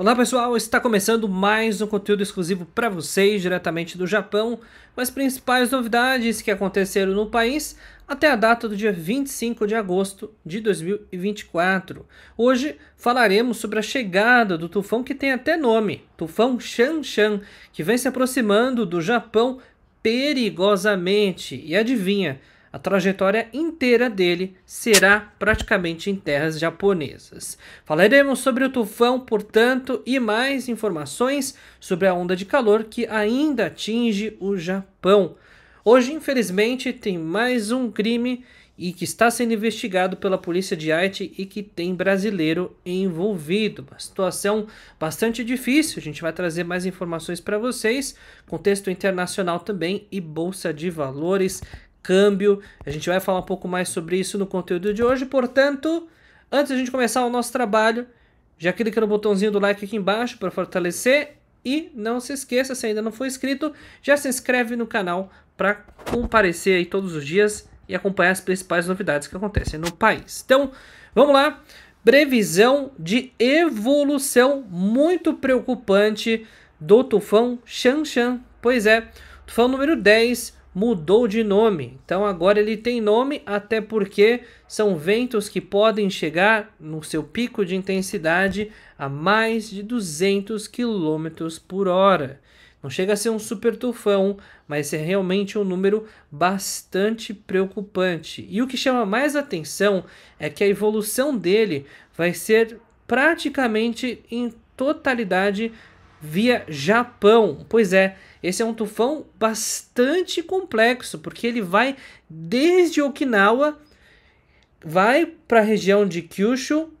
Olá pessoal, está começando mais um conteúdo exclusivo para vocês diretamente do Japão, com as principais novidades que aconteceram no país até a data do dia 25 de agosto de 2024. Hoje falaremos sobre a chegada do tufão que tem até nome, tufão Shanshan, que vem se aproximando do Japão perigosamente. E adivinha, a trajetória inteira dele será praticamente em terras japonesas. Falaremos sobre o tufão, portanto, e mais informações sobre a onda de calor que ainda atinge o Japão. Hoje, infelizmente, tem mais um crime e que está sendo investigado pela polícia de Haiti e que tem brasileiro envolvido. Uma situação bastante difícil. A gente vai trazer mais informações para vocês, contexto internacional também e bolsa de valores câmbio. A gente vai falar um pouco mais sobre isso no conteúdo de hoje. Portanto, antes de a gente começar o nosso trabalho, já clica no botãozinho do like aqui embaixo para fortalecer. E não se esqueça, se ainda não for inscrito, já se inscreve no canal para comparecer aí todos os dias e acompanhar as principais novidades que acontecem no país. Então, vamos lá. Previsão de evolução muito preocupante do tufão Xanxan. Pois é, tufão número 10 mudou de nome. Então agora ele tem nome, até porque são ventos que podem chegar no seu pico de intensidade a mais de 200 km por hora. Não chega a ser um super tufão, mas é realmente um número bastante preocupante. E o que chama mais atenção é que a evolução dele vai ser praticamente em totalidade via Japão. Pois é, esse é um tufão bastante complexo, porque ele vai desde Okinawa, vai para a região de Kyushu,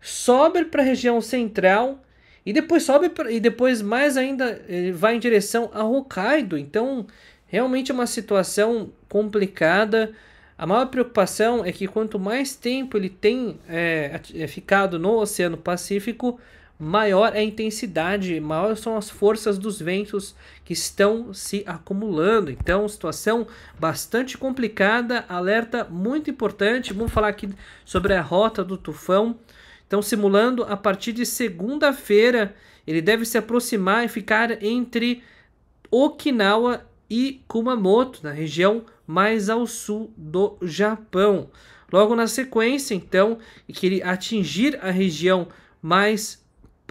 sobe para a região central e depois sobe pra, e depois mais ainda vai em direção a Hokkaido. Então, realmente é uma situação complicada. A maior preocupação é que quanto mais tempo ele tem é, é, é ficado no Oceano Pacífico, maior é a intensidade, maior são as forças dos ventos que estão se acumulando. Então, situação bastante complicada, alerta muito importante. Vamos falar aqui sobre a rota do tufão. Então, simulando a partir de segunda-feira, ele deve se aproximar e ficar entre Okinawa e Kumamoto, na região mais ao sul do Japão. Logo na sequência, então, que ele atingir a região mais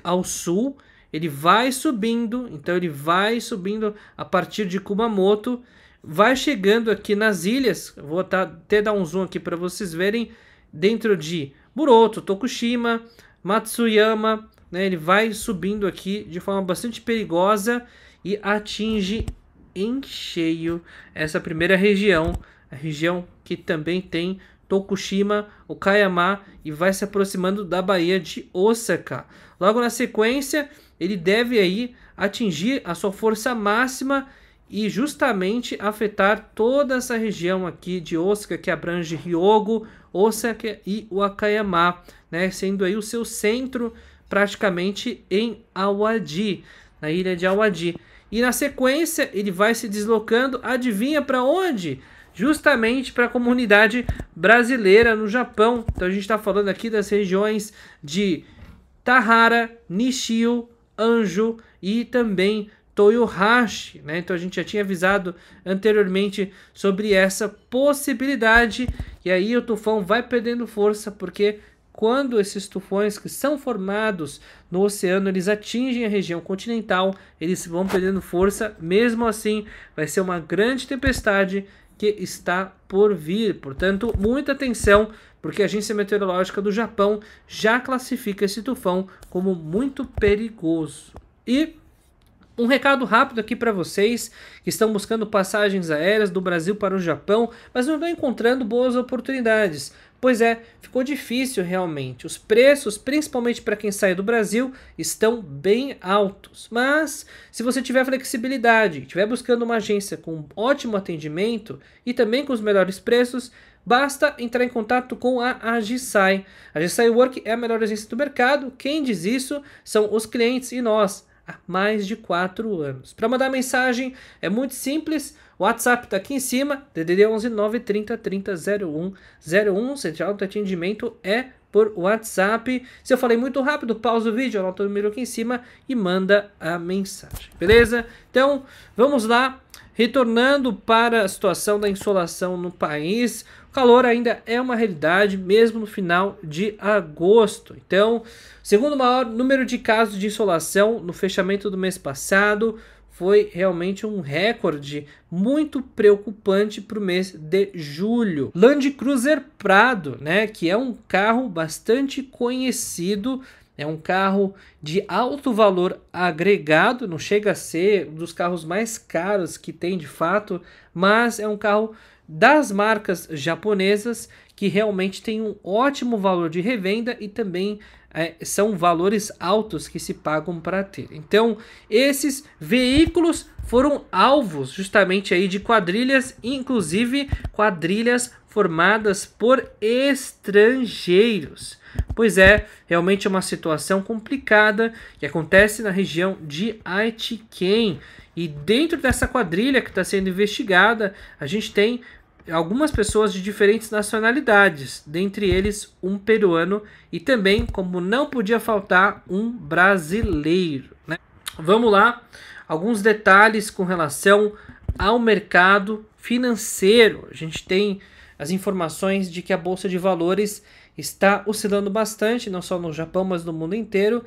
ao sul, ele vai subindo, então ele vai subindo a partir de Kumamoto, vai chegando aqui nas ilhas. Vou tá, até dar um zoom aqui para vocês verem dentro de Buroto, Tokushima, Matsuyama, né? Ele vai subindo aqui de forma bastante perigosa e atinge em cheio essa primeira região, a região que também tem Tokushima, Okayama e vai se aproximando da Bahia de Osaka. Logo na sequência, ele deve aí atingir a sua força máxima e justamente afetar toda essa região aqui de Osaka que abrange Ryogo, Osaka e Wakayama, né, sendo aí o seu centro praticamente em Awaji, na ilha de Awaji. E na sequência ele vai se deslocando, adivinha para onde? justamente para a comunidade brasileira no Japão. Então a gente está falando aqui das regiões de Tahara, Nishio, Anjo e também Toyohashi, né? Então a gente já tinha avisado anteriormente sobre essa possibilidade. E aí o tufão vai perdendo força porque quando esses tufões que são formados no oceano, eles atingem a região continental, eles vão perdendo força. Mesmo assim, vai ser uma grande tempestade que está por vir. Portanto, muita atenção, porque a Agência Meteorológica do Japão já classifica esse tufão como muito perigoso. E um recado rápido aqui para vocês que estão buscando passagens aéreas do Brasil para o Japão, mas não estão encontrando boas oportunidades. Pois é, ficou difícil realmente. Os preços, principalmente para quem sai do Brasil, estão bem altos. Mas se você tiver flexibilidade, estiver buscando uma agência com ótimo atendimento e também com os melhores preços, basta entrar em contato com a Agisai. A Agisai Work é a melhor agência do mercado. Quem diz isso são os clientes e nós há mais de 4 anos. Para mandar mensagem é muito simples, o WhatsApp está aqui em cima, DDD 11 930 30 01 01, central de atendimento é por WhatsApp. Se eu falei muito rápido, pausa o vídeo, anota o número aqui em cima e manda a mensagem, beleza? Então, vamos lá Retornando para a situação da insolação no país, o calor ainda é uma realidade mesmo no final de agosto. Então, segundo o maior número de casos de insolação no fechamento do mês passado, foi realmente um recorde muito preocupante para o mês de julho. Land Cruiser Prado, né, que é um carro bastante conhecido é um carro de alto valor agregado, não chega a ser um dos carros mais caros que tem de fato, mas é um carro das marcas japonesas que realmente tem um ótimo valor de revenda e também é, são valores altos que se pagam para ter. Então, esses veículos foram alvos justamente aí de quadrilhas, inclusive quadrilhas formadas por estrangeiros. Pois é, realmente é uma situação complicada que acontece na região de Aitken E dentro dessa quadrilha que está sendo investigada, a gente tem algumas pessoas de diferentes nacionalidades, dentre eles um peruano e também, como não podia faltar, um brasileiro. Né? Vamos lá, alguns detalhes com relação ao mercado financeiro. A gente tem as informações de que a bolsa de valores está oscilando bastante, não só no Japão, mas no mundo inteiro.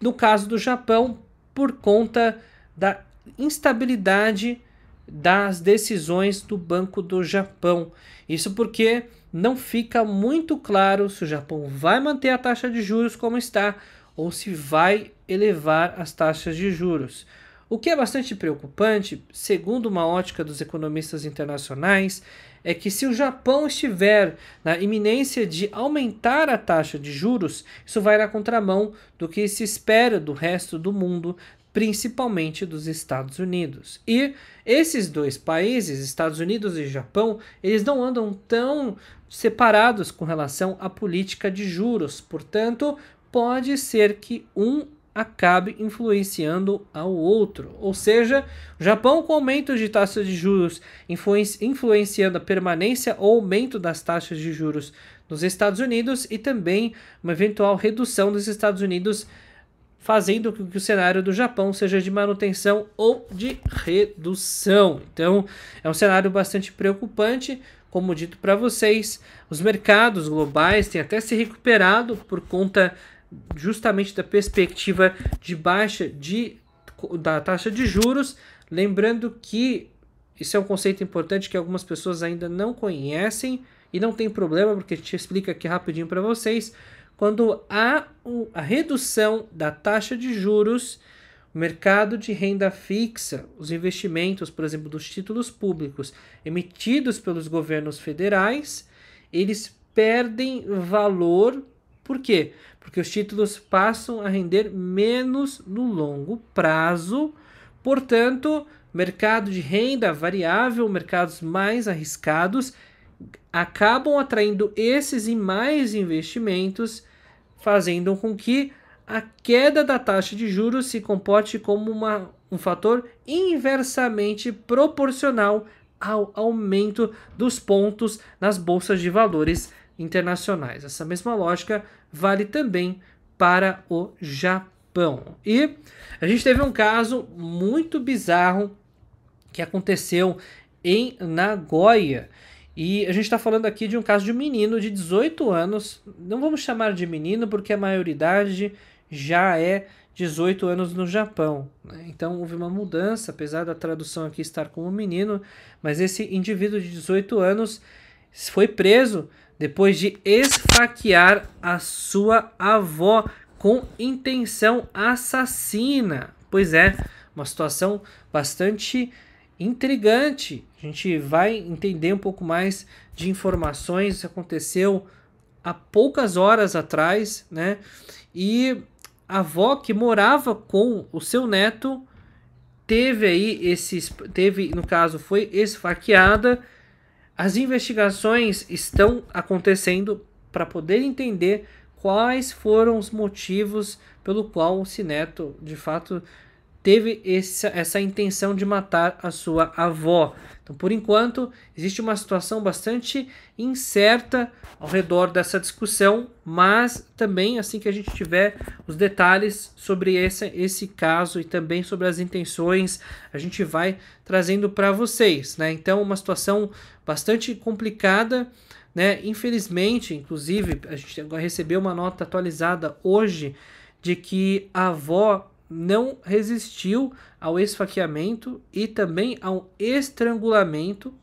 No caso do Japão, por conta da instabilidade das decisões do Banco do Japão. Isso porque não fica muito claro se o Japão vai manter a taxa de juros como está ou se vai elevar as taxas de juros. O que é bastante preocupante, segundo uma ótica dos economistas internacionais, é que se o Japão estiver na iminência de aumentar a taxa de juros, isso vai na contramão do que se espera do resto do mundo principalmente dos Estados Unidos. E esses dois países, Estados Unidos e Japão, eles não andam tão separados com relação à política de juros, portanto, pode ser que um acabe influenciando ao outro. Ou seja, o Japão com aumento de taxas de juros influenciando a permanência ou aumento das taxas de juros nos Estados Unidos e também uma eventual redução dos Estados Unidos fazendo com que o cenário do Japão seja de manutenção ou de redução. Então, é um cenário bastante preocupante, como dito para vocês, os mercados globais têm até se recuperado por conta justamente da perspectiva de baixa de, da taxa de juros. Lembrando que isso é um conceito importante que algumas pessoas ainda não conhecem e não tem problema, porque a gente explica aqui rapidinho para vocês. Quando há a redução da taxa de juros, o mercado de renda fixa, os investimentos, por exemplo, dos títulos públicos emitidos pelos governos federais, eles perdem valor. Por quê? Porque os títulos passam a render menos no longo prazo. Portanto, mercado de renda variável, mercados mais arriscados, acabam atraindo esses e mais investimentos fazendo com que a queda da taxa de juros se comporte como uma, um fator inversamente proporcional ao aumento dos pontos nas bolsas de valores internacionais. Essa mesma lógica vale também para o Japão. E a gente teve um caso muito bizarro que aconteceu em Nagoya. E a gente está falando aqui de um caso de um menino de 18 anos. Não vamos chamar de menino porque a maioridade já é 18 anos no Japão. Né? Então houve uma mudança, apesar da tradução aqui estar como menino, mas esse indivíduo de 18 anos foi preso depois de esfaquear a sua avó com intenção assassina. Pois é, uma situação bastante intrigante. A gente vai entender um pouco mais de informações. Isso aconteceu há poucas horas atrás, né? E a avó que morava com o seu neto teve aí esses teve no caso foi esfaqueada as investigações estão acontecendo para poder entender quais foram os motivos pelo qual o neto, de fato teve essa, essa intenção de matar a sua avó. Então, por enquanto, existe uma situação bastante incerta ao redor dessa discussão, mas também, assim que a gente tiver os detalhes sobre esse, esse caso e também sobre as intenções, a gente vai trazendo para vocês. Né? Então, uma situação bastante complicada. Né? Infelizmente, inclusive, a gente recebeu uma nota atualizada hoje de que a avó não resistiu ao esfaqueamento e também ao estrangulamento.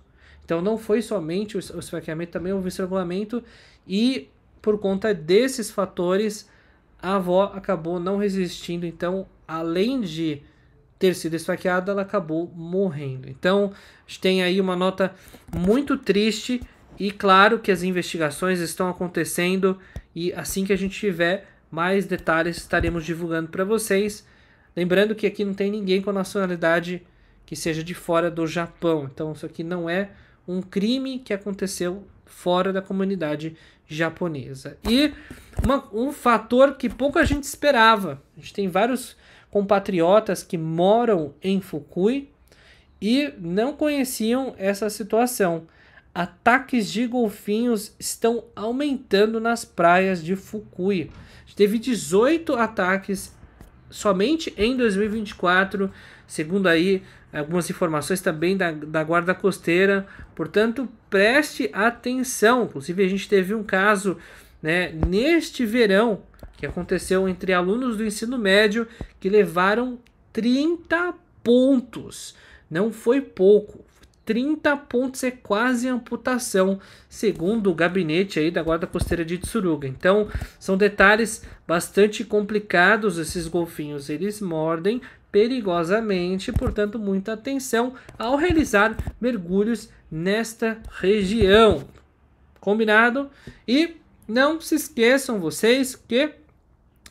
Então não foi somente o esfaqueamento, também houve estrangulamento e por conta desses fatores a avó acabou não resistindo. Então, além de ter sido esfaqueada, ela acabou morrendo. Então, a gente tem aí uma nota muito triste e claro que as investigações estão acontecendo e assim que a gente tiver mais detalhes estaremos divulgando para vocês. Lembrando que aqui não tem ninguém com nacionalidade que seja de fora do Japão. Então isso aqui não é um crime que aconteceu fora da comunidade japonesa. E uma, um fator que pouca gente esperava. A gente tem vários compatriotas que moram em Fukui e não conheciam essa situação. Ataques de golfinhos estão aumentando nas praias de Fukui teve 18 ataques somente em 2024, segundo aí algumas informações também da, da Guarda Costeira. Portanto, preste atenção. Inclusive, a gente teve um caso né, neste verão que aconteceu entre alunos do ensino médio que levaram 30 pontos. Não foi pouco, 30 pontos é quase amputação, segundo o gabinete aí da Guarda Costeira de Tsuruga. Então, são detalhes bastante complicados esses golfinhos, eles mordem perigosamente, portanto, muita atenção ao realizar mergulhos nesta região. Combinado? E não se esqueçam vocês que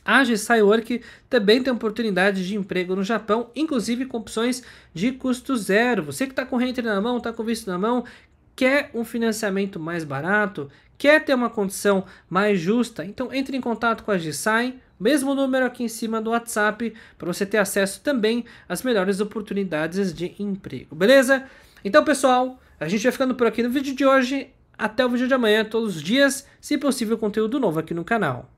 Agisai Work também tem oportunidades de emprego no Japão, inclusive com opções de custo zero. Você que está com renta na mão, está com visto na mão, quer um financiamento mais barato, quer ter uma condição mais justa, então entre em contato com a Gisai, mesmo número aqui em cima do WhatsApp, para você ter acesso também às melhores oportunidades de emprego, beleza? Então, pessoal, a gente vai ficando por aqui no vídeo de hoje. Até o vídeo de amanhã, todos os dias, se possível, conteúdo novo aqui no canal.